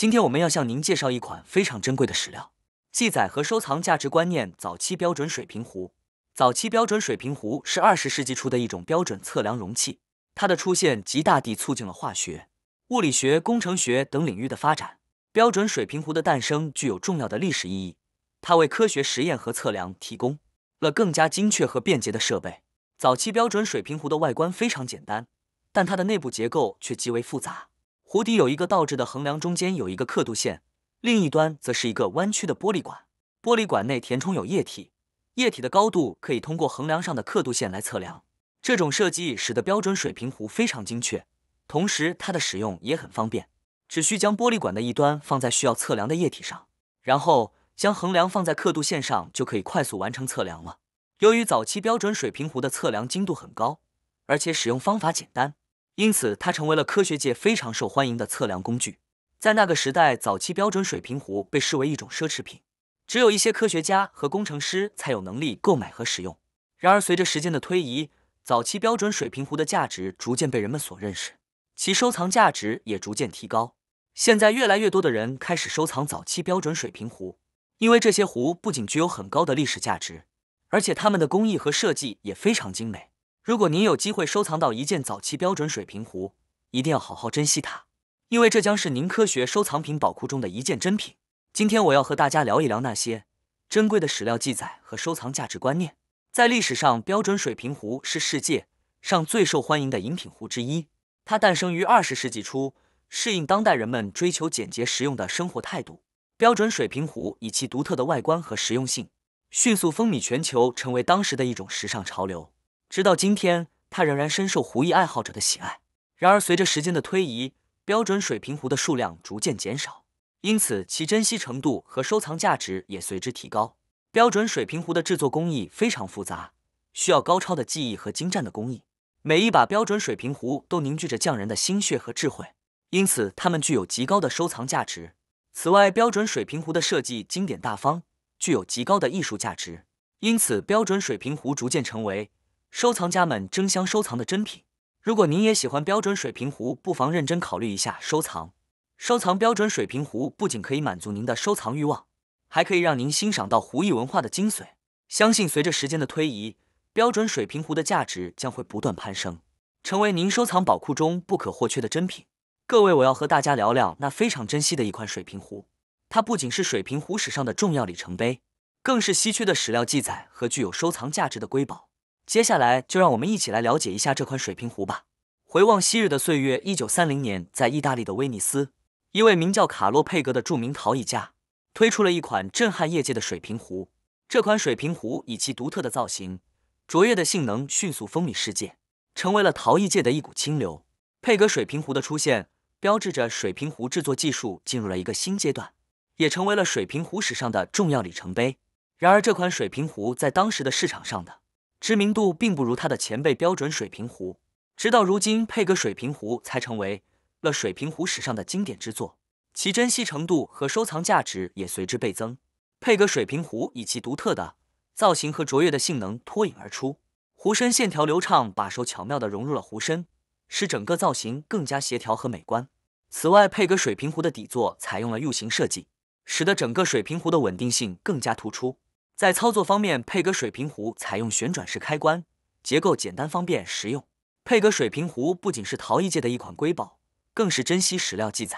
今天我们要向您介绍一款非常珍贵的史料，记载和收藏价值观念早期标准水平壶。早期标准水平壶是二十世纪初的一种标准测量容器，它的出现极大地促进了化学、物理学、工程学等领域的发展。标准水平壶的诞生具有重要的历史意义，它为科学实验和测量提供了更加精确和便捷的设备。早期标准水平壶的外观非常简单，但它的内部结构却极为复杂。壶底有一个倒置的横梁，中间有一个刻度线，另一端则是一个弯曲的玻璃管。玻璃管内填充有液体，液体的高度可以通过横梁上的刻度线来测量。这种设计使得标准水平壶非常精确，同时它的使用也很方便。只需将玻璃管的一端放在需要测量的液体上，然后将横梁放在刻度线上，就可以快速完成测量了。由于早期标准水平壶的测量精度很高，而且使用方法简单。因此，它成为了科学界非常受欢迎的测量工具。在那个时代早期，标准水平壶被视为一种奢侈品，只有一些科学家和工程师才有能力购买和使用。然而，随着时间的推移，早期标准水平壶的价值逐渐被人们所认识，其收藏价值也逐渐提高。现在，越来越多的人开始收藏早期标准水平壶，因为这些壶不仅具有很高的历史价值，而且它们的工艺和设计也非常精美。如果您有机会收藏到一件早期标准水平壶，一定要好好珍惜它，因为这将是您科学收藏品宝库中的一件珍品。今天我要和大家聊一聊那些珍贵的史料记载和收藏价值观念。在历史上，标准水平壶是世界上最受欢迎的饮品壶之一。它诞生于二十世纪初，适应当代人们追求简洁实用的生活态度。标准水平壶以其独特的外观和实用性，迅速风靡全球，成为当时的一种时尚潮流。直到今天，它仍然深受壶艺爱好者的喜爱。然而，随着时间的推移，标准水平壶的数量逐渐减少，因此其珍稀程度和收藏价值也随之提高。标准水平壶的制作工艺非常复杂，需要高超的技艺和精湛的工艺。每一把标准水平壶都凝聚着匠人的心血和智慧，因此它们具有极高的收藏价值。此外，标准水平壶的设计经典大方，具有极高的艺术价值，因此标准水平壶逐渐成为收藏家们争相收藏的珍品，如果您也喜欢标准水平壶，不妨认真考虑一下收藏。收藏标准水平壶不仅可以满足您的收藏欲望，还可以让您欣赏到壶艺文化的精髓。相信随着时间的推移，标准水平壶的价值将会不断攀升，成为您收藏宝库中不可或缺的珍品。各位，我要和大家聊聊那非常珍惜的一款水平壶，它不仅是水平壶史上的重要里程碑，更是稀缺的史料记载和具有收藏价值的瑰宝。接下来就让我们一起来了解一下这款水平壶吧。回望昔日的岁月，一九三零年，在意大利的威尼斯，一位名叫卡洛·佩格的著名陶艺家推出了一款震撼业界的水平壶。这款水平壶以其独特的造型、卓越的性能，迅速风靡世界，成为了陶艺界的一股清流。佩格水平壶的出现，标志着水平壶制作技术进入了一个新阶段，也成为了水平壶史上的重要里程碑。然而，这款水平壶在当时的市场上的知名度并不如他的前辈标准水平壶，直到如今佩格水平壶才成为了水平壶史上的经典之作，其珍稀程度和收藏价值也随之倍增。佩格水平壶以其独特的造型和卓越的性能脱颖而出，壶身线条流畅，把手巧妙的融入了壶身，使整个造型更加协调和美观。此外，佩格水平壶的底座采用了 U 型设计，使得整个水平壶的稳定性更加突出。在操作方面，佩格水平壶采用旋转式开关结构，简单方便实用。佩格水平壶不仅是陶艺界的一款瑰宝，更是珍稀史料记载。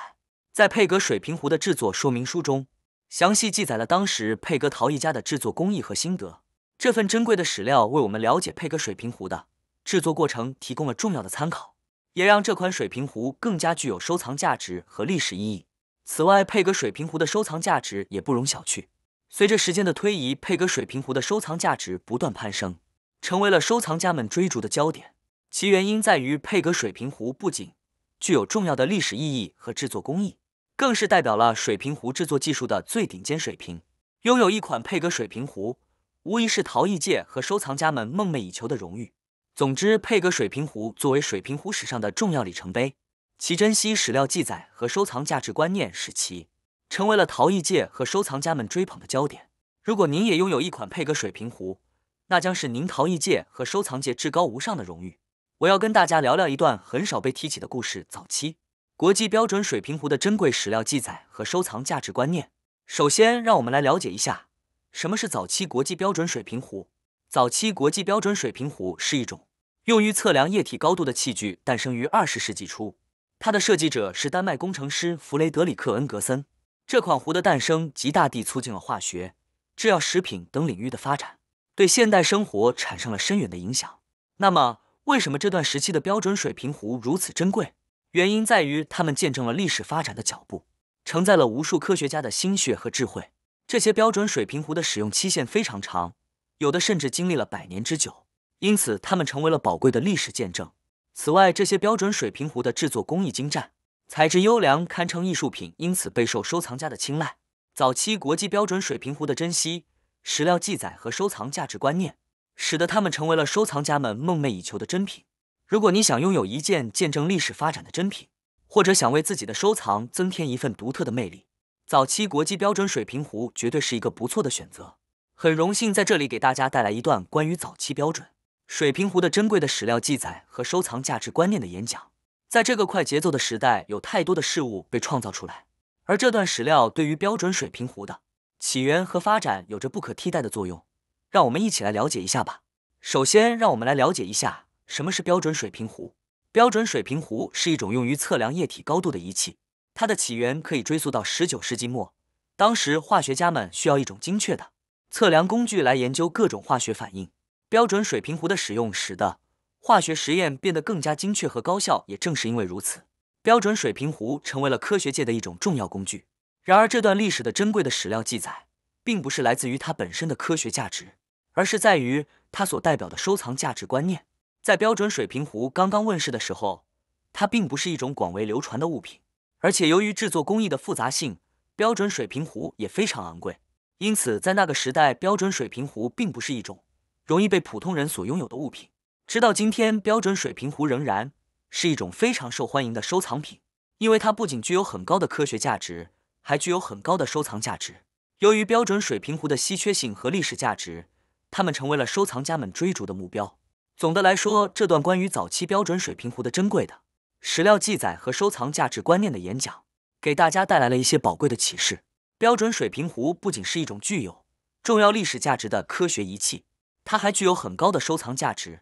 在佩格水平壶的制作说明书中，详细记载了当时佩格陶艺家的制作工艺和心得。这份珍贵的史料为我们了解佩格水平壶的制作过程提供了重要的参考，也让这款水平壶更加具有收藏价值和历史意义。此外，佩格水平壶的收藏价值也不容小觑。随着时间的推移，佩格水平壶的收藏价值不断攀升，成为了收藏家们追逐的焦点。其原因在于，佩格水平壶不仅具有重要的历史意义和制作工艺，更是代表了水平壶制作技术的最顶尖水平。拥有一款佩格水平壶，无疑是陶艺界和收藏家们梦寐以求的荣誉。总之，佩格水平壶作为水平壶史上的重要里程碑，其珍稀史料记载和收藏价值观念使其。成为了陶艺界和收藏家们追捧的焦点。如果您也拥有一款佩格水瓶壶，那将是您陶艺界和收藏界至高无上的荣誉。我要跟大家聊聊一段很少被提起的故事：早期国际标准水平壶的珍贵史料记载和收藏价值观念。首先，让我们来了解一下什么是早期国际标准水平壶。早期国际标准水平壶是一种用于测量液体高度的器具，诞生于二十世纪初。它的设计者是丹麦工程师弗雷德里克恩格森。这款壶的诞生极大地促进了化学、制药、食品等领域的发展，对现代生活产生了深远的影响。那么，为什么这段时期的标准水平壶如此珍贵？原因在于它们见证了历史发展的脚步，承载了无数科学家的心血和智慧。这些标准水平壶的使用期限非常长，有的甚至经历了百年之久，因此它们成为了宝贵的历史见证。此外，这些标准水平壶的制作工艺精湛。材质优良，堪称艺术品，因此备受收藏家的青睐。早期国际标准水平壶的珍惜、史料记载和收藏价值观念，使得它们成为了收藏家们梦寐以求的珍品。如果你想拥有一件见证历史发展的珍品，或者想为自己的收藏增添一份独特的魅力，早期国际标准水平壶绝对是一个不错的选择。很荣幸在这里给大家带来一段关于早期标准水平壶的珍贵的史料记载和收藏价值观念的演讲。在这个快节奏的时代，有太多的事物被创造出来，而这段史料对于标准水平壶的起源和发展有着不可替代的作用。让我们一起来了解一下吧。首先，让我们来了解一下什么是标准水平壶。标准水平壶是一种用于测量液体高度的仪器，它的起源可以追溯到十九世纪末。当时，化学家们需要一种精确的测量工具来研究各种化学反应。标准水平壶的使用使得化学实验变得更加精确和高效，也正是因为如此，标准水平壶成为了科学界的一种重要工具。然而，这段历史的珍贵的史料记载，并不是来自于它本身的科学价值，而是在于它所代表的收藏价值观念。在标准水平壶刚刚问世的时候，它并不是一种广为流传的物品，而且由于制作工艺的复杂性，标准水平壶也非常昂贵。因此，在那个时代，标准水平壶并不是一种容易被普通人所拥有的物品。直到今天，标准水平壶仍然是一种非常受欢迎的收藏品，因为它不仅具有很高的科学价值，还具有很高的收藏价值。由于标准水平壶的稀缺性和历史价值，它们成为了收藏家们追逐的目标。总的来说，这段关于早期标准水平壶的珍贵的史料记载和收藏价值观念的演讲，给大家带来了一些宝贵的启示。标准水平壶不仅是一种具有重要历史价值的科学仪器，它还具有很高的收藏价值。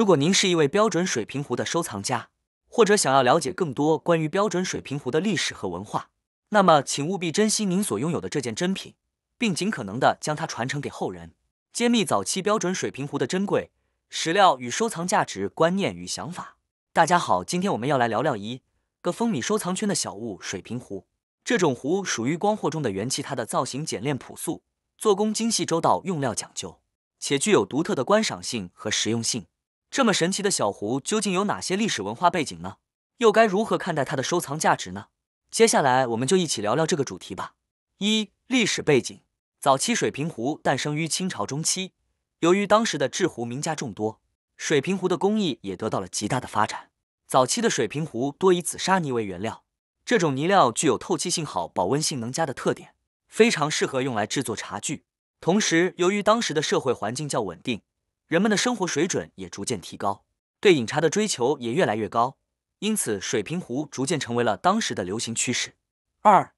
如果您是一位标准水平壶的收藏家，或者想要了解更多关于标准水平壶的历史和文化，那么请务必珍惜您所拥有的这件珍品，并尽可能的将它传承给后人。揭秘早期标准水平壶的珍贵石料与收藏价值观念与想法。大家好，今天我们要来聊聊一个风靡收藏圈的小物——水平壶。这种壶属于光货中的元器，它的造型简练朴素，做工精细周到，用料讲究，且具有独特的观赏性和实用性。这么神奇的小壶究竟有哪些历史文化背景呢？又该如何看待它的收藏价值呢？接下来我们就一起聊聊这个主题吧。一、历史背景：早期水平壶诞生于清朝中期，由于当时的制壶名家众多，水平壶的工艺也得到了极大的发展。早期的水平壶多以紫砂泥为原料，这种泥料具有透气性好、保温性能佳的特点，非常适合用来制作茶具。同时，由于当时的社会环境较稳定。人们的生活水准也逐渐提高，对饮茶的追求也越来越高，因此水瓶壶逐渐成为了当时的流行趋势。二。